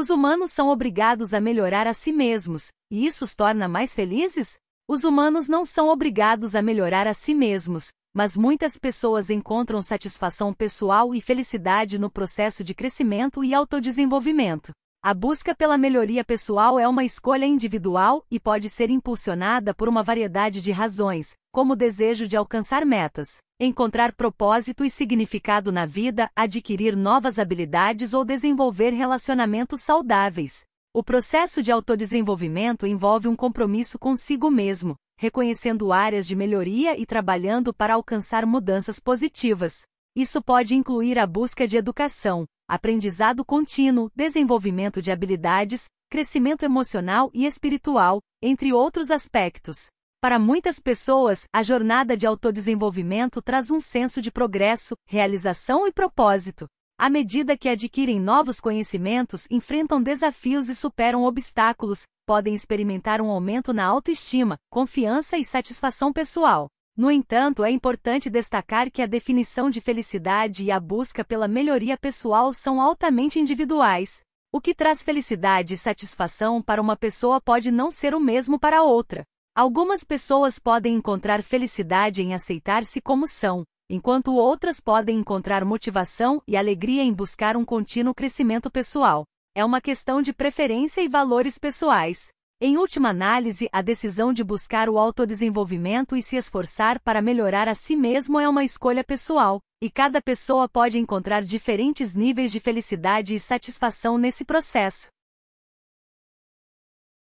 Os humanos são obrigados a melhorar a si mesmos, e isso os torna mais felizes? Os humanos não são obrigados a melhorar a si mesmos, mas muitas pessoas encontram satisfação pessoal e felicidade no processo de crescimento e autodesenvolvimento. A busca pela melhoria pessoal é uma escolha individual e pode ser impulsionada por uma variedade de razões, como o desejo de alcançar metas, encontrar propósito e significado na vida, adquirir novas habilidades ou desenvolver relacionamentos saudáveis. O processo de autodesenvolvimento envolve um compromisso consigo mesmo, reconhecendo áreas de melhoria e trabalhando para alcançar mudanças positivas. Isso pode incluir a busca de educação, aprendizado contínuo, desenvolvimento de habilidades, crescimento emocional e espiritual, entre outros aspectos. Para muitas pessoas, a jornada de autodesenvolvimento traz um senso de progresso, realização e propósito. À medida que adquirem novos conhecimentos, enfrentam desafios e superam obstáculos, podem experimentar um aumento na autoestima, confiança e satisfação pessoal. No entanto, é importante destacar que a definição de felicidade e a busca pela melhoria pessoal são altamente individuais. O que traz felicidade e satisfação para uma pessoa pode não ser o mesmo para outra. Algumas pessoas podem encontrar felicidade em aceitar-se como são, enquanto outras podem encontrar motivação e alegria em buscar um contínuo crescimento pessoal. É uma questão de preferência e valores pessoais. Em última análise, a decisão de buscar o autodesenvolvimento e se esforçar para melhorar a si mesmo é uma escolha pessoal, e cada pessoa pode encontrar diferentes níveis de felicidade e satisfação nesse processo.